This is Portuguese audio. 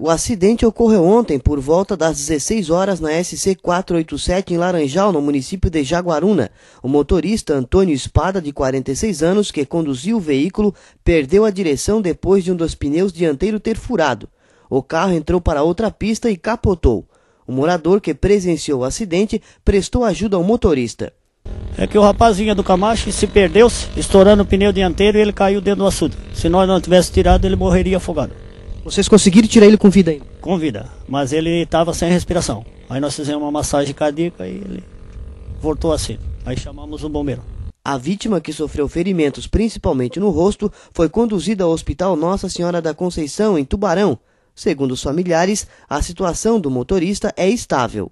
O acidente ocorreu ontem por volta das 16 horas na SC 487 em Laranjal, no município de Jaguaruna. O motorista Antônio Espada, de 46 anos, que conduziu o veículo, perdeu a direção depois de um dos pneus dianteiro ter furado. O carro entrou para outra pista e capotou. O morador que presenciou o acidente prestou ajuda ao motorista. É que o rapazinho do Camacho se perdeu, estourando o pneu dianteiro e ele caiu dentro do açude. Se nós não tivéssemos tirado, ele morreria afogado. Vocês conseguiram tirar ele com vida ainda? Com vida, mas ele estava sem respiração. Aí nós fizemos uma massagem cardíaca e ele voltou assim. Aí chamamos o bombeiro. A vítima, que sofreu ferimentos principalmente no rosto, foi conduzida ao Hospital Nossa Senhora da Conceição, em Tubarão. Segundo os familiares, a situação do motorista é estável.